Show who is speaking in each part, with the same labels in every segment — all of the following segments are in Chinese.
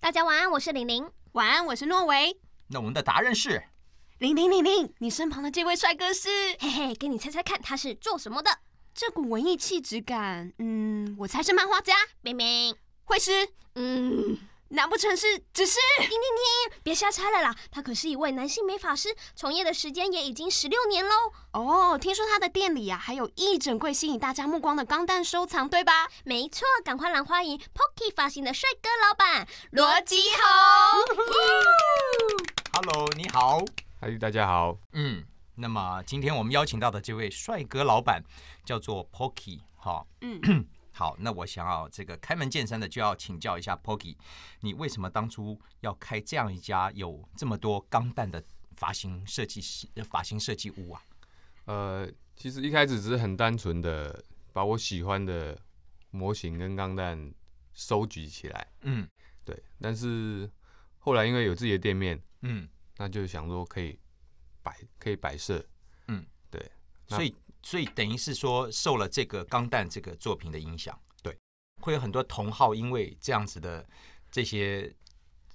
Speaker 1: 大家晚安，我是玲玲。晚安，我是诺维。
Speaker 2: 那我们的达人是
Speaker 1: 玲玲玲玲，你身旁的这位帅哥是嘿嘿，给你猜猜看，他是做什么的？这股文艺气质感，嗯，我猜是漫画家。明明，会师，嗯。难不成是只是？叮叮叮！别瞎猜了啦，他可是一位男性美发师，从业的时间也已经十六年喽。哦，听说他的店里啊，还有一整柜吸引大家目光的钢蛋收藏，对吧？没错，赶快来欢迎 POKEY 发型的帅哥老板罗吉宏。
Speaker 2: Hello，你好。Hello，大家好。嗯，那么今天我们邀请到的这位帅哥老板叫做 POKEY，好。嗯。好，那我想要这个开门见山的，就要请教一下 Poggy，你为什么当初要开这样一家有这么多钢弹的发型设计师发型设计屋啊？呃，其实一开
Speaker 3: 始只是很单纯的把我喜欢的模型跟钢弹收集起来，嗯，对。但是后来因为有自己的店面，嗯，
Speaker 2: 那就想说可以摆，可以摆设，嗯，对。所以。所以等于是说，受了这个钢弹这个作品的影响，对，会有很多同好因为这样子的这些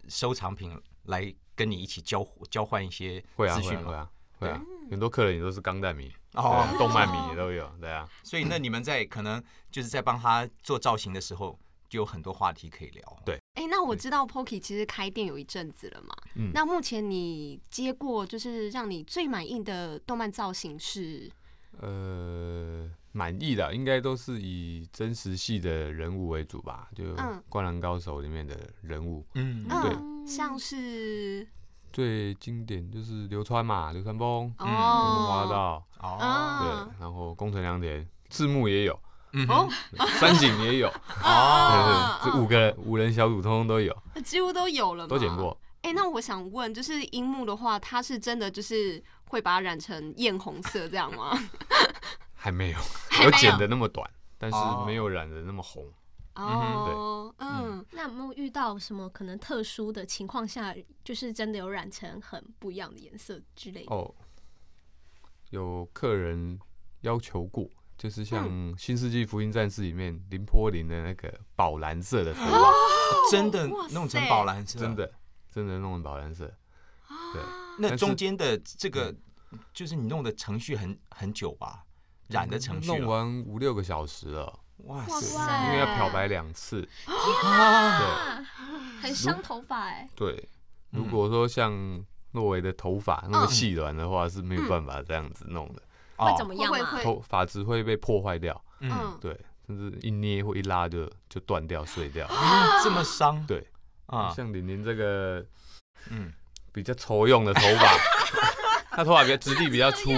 Speaker 2: 收藏品来跟你一起交交换一些资讯嘛，会啊，
Speaker 3: 很多客人也都
Speaker 2: 是钢弹迷，哦，动漫迷都有，对啊。所以那你们在可能就是在帮他做造型的时候，就有很多话题可以聊。对，
Speaker 1: 哎，那我知道 POKEY 其实开店有一阵子了嘛，那目前你接过就是让你最满意的动漫造型是？
Speaker 3: 呃，满意的应该都是以真实系的人物为主吧，就《灌篮高手》里面的人物，嗯，对，
Speaker 1: 像是
Speaker 3: 最经典就是流川嘛，流川枫，嗯，花道，哦，对，然后宫城良田，字幕也有，哦，山 井也有，哦，这五个五人小组通通都有，
Speaker 1: 几乎都有了，都剪过。哎，那我想问，就是樱木的话，他是真的就是。会把它染成艳红色这样吗？
Speaker 3: 还没有，没有剪的那么短，但是没有染的那么红。哦，
Speaker 1: 对，嗯，那有没有遇到什么可能特殊的情况下，就是真的有染成很不一样的颜色之类的？
Speaker 3: 哦，有客人要求过，就是像《新世纪福音战士》里面林波林的那个宝蓝色的头
Speaker 2: 发，真的弄成宝蓝色，真的真的弄成宝蓝色，对。那中间的这个，就是你弄的程序很很久吧？染的程序。弄完五六个小时了，哇！塞！因为要漂白两次。天
Speaker 3: 啊！很伤头发哎。对，如果说像诺维的头发那么细软的话，是没有办法这样子弄的。会怎么样？头发质会被破坏掉。嗯。对，甚至一捏或一拉就就断掉碎掉。这么伤？对。啊，像玲玲这个，嗯。比较愁用的头发，他头发比较质地比较粗，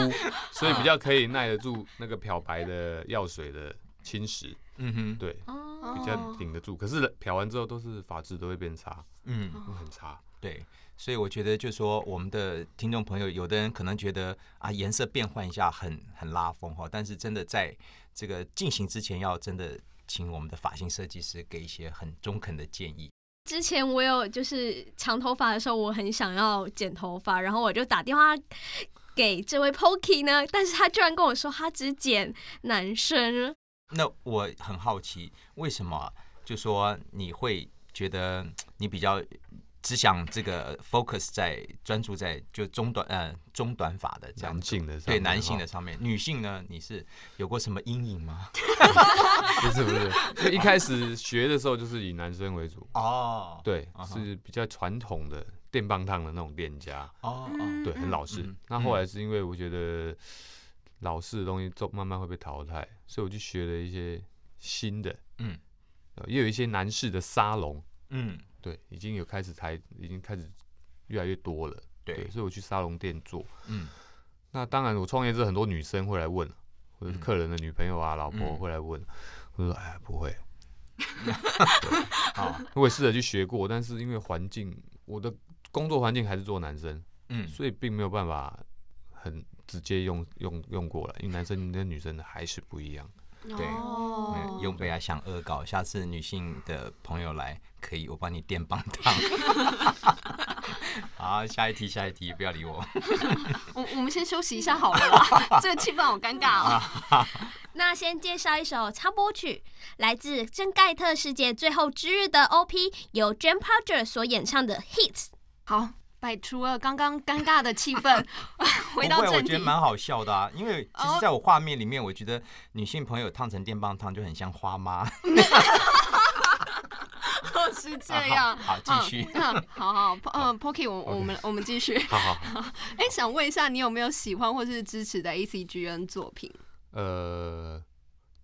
Speaker 3: 所以比较可以耐得住那个漂白的药水的侵蚀。嗯哼，对，比较顶得住。可是
Speaker 2: 漂完之后都是发质都会变差，
Speaker 3: 嗯，很差。
Speaker 2: 对，所以我觉得就说我们的听众朋友，有的人可能觉得啊颜色变换一下很很拉风哈，但是真的在这个进行之前，要真的请我们的发型设计师给一些很中肯的建议。
Speaker 1: 之前我有就是长头发的时候，我很想要剪头发，然后我就打电话给这位 Pokey 呢，但是他居然跟我说他只剪男生。
Speaker 2: 那我很好奇，为什么就说你会觉得你比较？只想这个 focus 在专注在就中短呃中短发的男性的对男性的上面，女性呢你是有过什么阴影吗？不 是 不是，一开始学的时候就是以
Speaker 3: 男生为主哦，对是比较传统的电棒烫的那种店家哦哦，对很老式。那后来是因为我觉得老式的东西就慢慢会被淘汰，所以我就学了一些新的嗯，也有一些男士的沙龙嗯。对，已经有开始才已经开始越来越多了。对，所以我去沙龙店做。嗯，那当然，我创业之后，很多女生会来问或者是客人的女朋友啊、老婆会来问。我说：哎，不会。好，我也试着去学过，但是因为环境，我的工作环境还是做男生，嗯，所以并没有办法很直接用用用过了，因为男生跟女生
Speaker 2: 还是不一样。
Speaker 1: 对，用
Speaker 2: 不要想恶搞，下次女性的朋友来可以，我帮你垫棒棒。好，下一题，下一题，不要理我。
Speaker 1: 我我们先休息一下好了，这个气氛好尴尬哦。那先介绍一首插播曲，来自《真盖特世界最后之日》的 OP，由 Jane p o r k e r 所演唱的《h i t 好。除了刚刚尴尬的气氛 回到我觉得蛮
Speaker 2: 好笑的啊，因为其实在我画面里面，我觉得女性朋友烫成电棒烫就很像花妈。
Speaker 1: 是这样，好继续，好好，嗯 p o c k y 我我们我们继续，好好。哎，想问一下，你有没有喜欢或是支持的 ACGN 作品？
Speaker 3: 呃，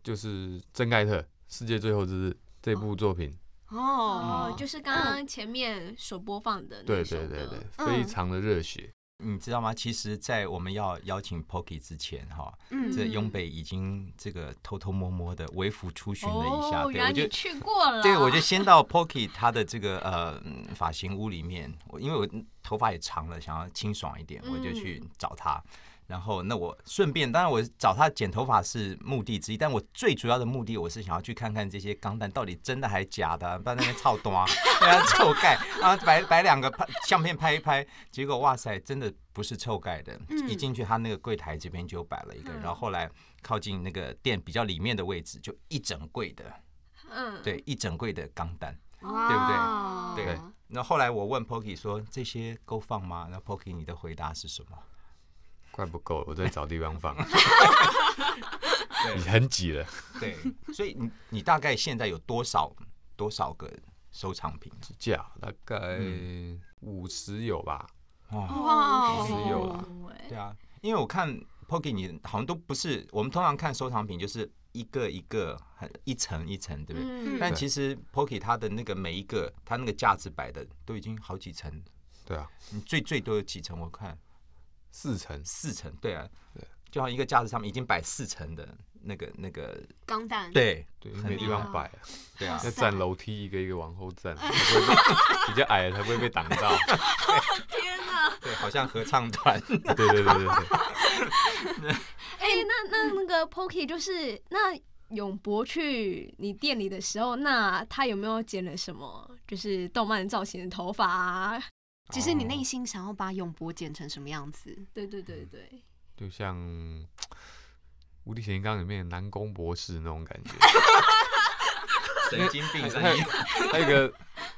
Speaker 3: 就是《真盖特》，世界最后之日》这部作品。
Speaker 1: 哦，就是刚刚前面所播放的那对
Speaker 2: 对，非常的热血。你知道吗？其实，在我们要邀请 Poki 之前，哈，这永北已经这个偷偷摸摸的微服出巡了一下。对，我就去
Speaker 1: 过了。对，我就先
Speaker 2: 到 Poki 他的这个呃发型屋里面，因为我头发也长了，想要清爽一点，我就去找他。然后，那我顺便，当然我找他剪头发是目的之一，但我最主要的目的，我是想要去看看这些钢蛋到底真的还假的。到那边操多，然 后臭盖，然后摆摆两个拍相片拍一拍，结果哇塞，真的不是臭盖的。一进去，他那个柜台这边就摆了一个，然后后来靠近那个店比较里面的位置，就一整柜的，嗯，对，一整柜的钢蛋，对不对？对。那后来我问 Poki 说：“这些够放吗？”那 Poki 你的回答是什么？怪不够，我在找地方放。对，很挤了。对，所以你你大概现在有多少多少个收藏品？价大概五十有吧？哇，五十有啊？对啊，因为我看 Poki，你好像都不是。我们通常看收藏品，就是一个一个很一层一层，对不对？但其实 Poki 他的那个每一个，他那个架子摆的都已经好几层。对啊，你最最多有几层？我看。四层，四层，对啊，对，就像一个架子上面已经摆四层的那个那个。钢弹。对，对，没地方摆，对啊，要站楼梯一个一
Speaker 3: 个往后站，比较矮才不会被挡到。天哪！对，好
Speaker 2: 像合唱团，对对对对
Speaker 1: 对。哎，那那那个 p o k e y 就是那永博去你店里的时候，那他有没有剪了什么就是动漫造型的头发？其实你内心想要把永博剪成什么样子？对对对对，
Speaker 3: 就像《无敌铁金刚》里面南宫博士那种感觉，
Speaker 1: 神经病，有个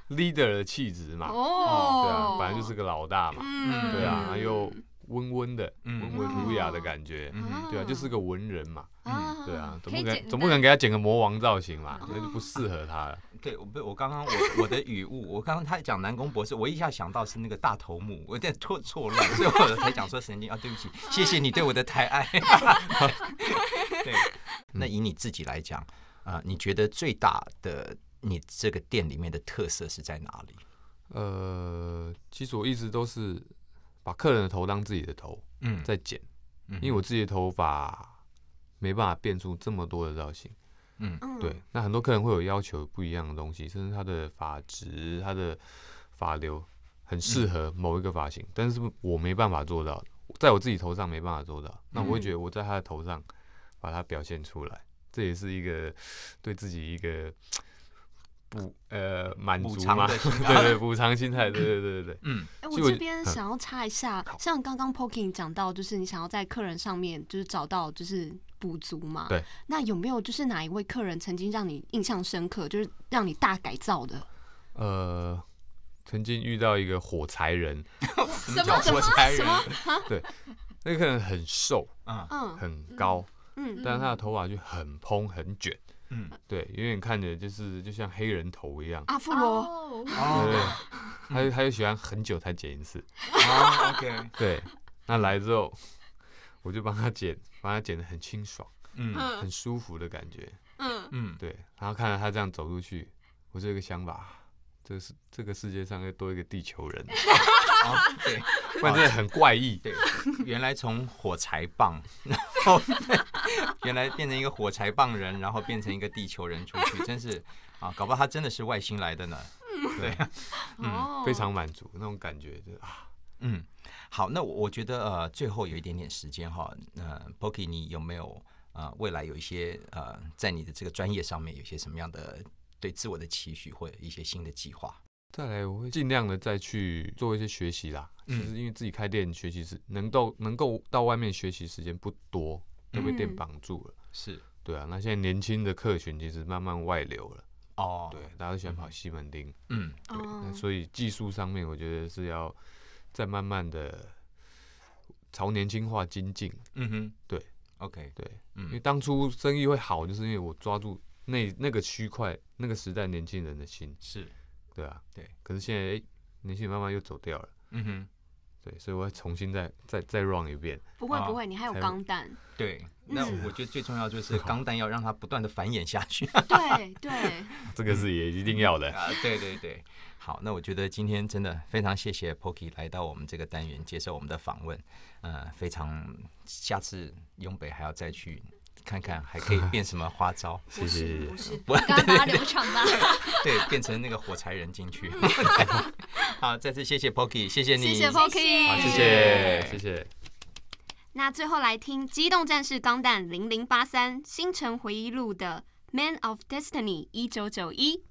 Speaker 3: leader 的气质嘛。哦，对啊，本来就是个老大嘛。嗯，对啊，又。温温的，温文儒雅的感觉，对啊，就是个文人嘛，
Speaker 2: 对啊，总不能总不能给他剪个魔王造型嘛，那就不适合他了。对，我我刚刚我 我的语误，我刚刚他讲南宫博士，我一下想到是那个大头目，我有点错错乱，所以我才讲说神经啊，对不起，谢谢你对我的抬爱。对，那以你自己来讲啊，你觉得最大的你这个店里面的特色是在哪里？
Speaker 3: 呃，其实我一直都是。把客人的头当自己的头，嗯，在剪，因为我自己的头发没办法变出这么多的造型，嗯，对，那很多客人会有要求不一样的东西，甚至他的发质、他的发流很适合某一个发型，但是我没办法做到，在我自己头上没办法做到，那我会觉得我在他的头上把它表现出来，这也是一个对自己一个补呃满足嘛，对对，补偿心态，对对对对对，嗯。我这边想
Speaker 1: 要插一下，像刚刚 Poking 讲到，就是你想要在客人上面就是找到就是补足嘛。对，那有没有就是哪一位客人曾经让你印象深刻，就是让你大改造的？
Speaker 3: 呃，曾经遇到一个火柴人，什么火柴人？对，那客人很瘦，嗯，很高，嗯，但是他的头发就很蓬很卷。嗯，对，远远看着就是就像黑人头一样。阿富罗，对，他他就喜欢很久才剪一次。
Speaker 1: OK，
Speaker 3: 对，那来之后，我就帮他剪，帮他剪得很清爽，嗯，很舒服的感觉，嗯嗯，对，然后看到他这样走出去，我就有个想法，这是这个世界上又多一个地球人。
Speaker 1: 对，不然真的
Speaker 3: 很
Speaker 2: 怪异。对，原来从火柴棒，然后原来变成一个火柴棒人，然后变成一个地球人出去，真是啊，搞不好他真的是外星来的呢。对，嗯，非常满足那种感觉，就啊，嗯，好，那我觉得呃，最后有一点点时间哈，那 p o k y 你有没有呃，未来有一些呃，在你的这个专业上面，有些什么样的对自我的期许，或者一些新的计划？
Speaker 3: 再来，我会尽量的再去做一些学习啦。其实因为自己开店，学习是能够能够到外面学习时间不多，都被店绑住了。是，对啊。那现在年轻的客群其实慢慢外流了。哦，对，大家都喜欢跑西门町。嗯，对。那所以技术上面，我觉得是要再慢慢的朝年轻化精进。嗯哼，对。OK，对。因为当初生意会好，就是因为我抓住那那个区块、那个时代年轻人的心。是。对啊，对，可是现在年轻妈妈又走掉了，嗯哼，对，所以我要重新再再再 run 一遍。不会不会，你还有钢蛋。
Speaker 2: 对，那我觉得最重要就是 钢蛋要让它不断的繁衍下去。
Speaker 1: 对 对。
Speaker 2: 这个是也一定要的。对对对，好，那我觉得今天真的非常谢谢 Poki 来到我们这个单元接受我们的访问，呃，非常，下次永北还要再去。看看还可以变什么花招？是 是是，我刚刚流畅吧？对，变成那个火柴人进去。好，再次谢谢 Poki，谢谢你，谢谢 Poki，好，谢谢，谢谢。
Speaker 1: 那最后来听《机动战士钢弹零零八三：星辰回忆录》的《Man of Destiny》一九九一。